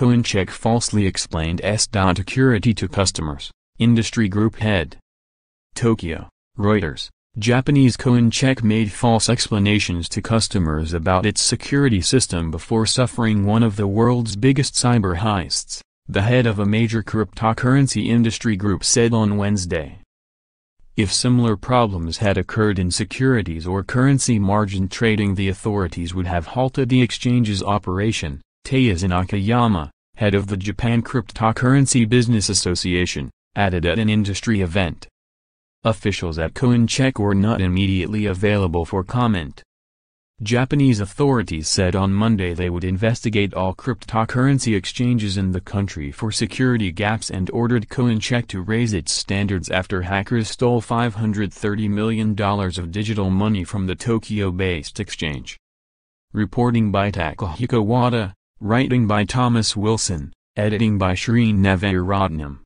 Koinchek falsely explained security to customers, industry group head. Tokyo, Reuters. Japanese Koinchek made false explanations to customers about its security system before suffering one of the world's biggest cyber heists, the head of a major cryptocurrency industry group said on Wednesday. If similar problems had occurred in securities or currency margin trading the authorities would have halted the exchange's operation, Teiya Nakayama, head of the Japan Cryptocurrency Business Association, added at an industry event. Officials at Coincheck were not immediately available for comment. Japanese authorities said on Monday they would investigate all cryptocurrency exchanges in the country for security gaps and ordered Coincheck to raise its standards after hackers stole $530 million of digital money from the Tokyo-based exchange. Reporting by Takahiko Wada, Writing by Thomas Wilson, editing by Shreen Nevaratnam.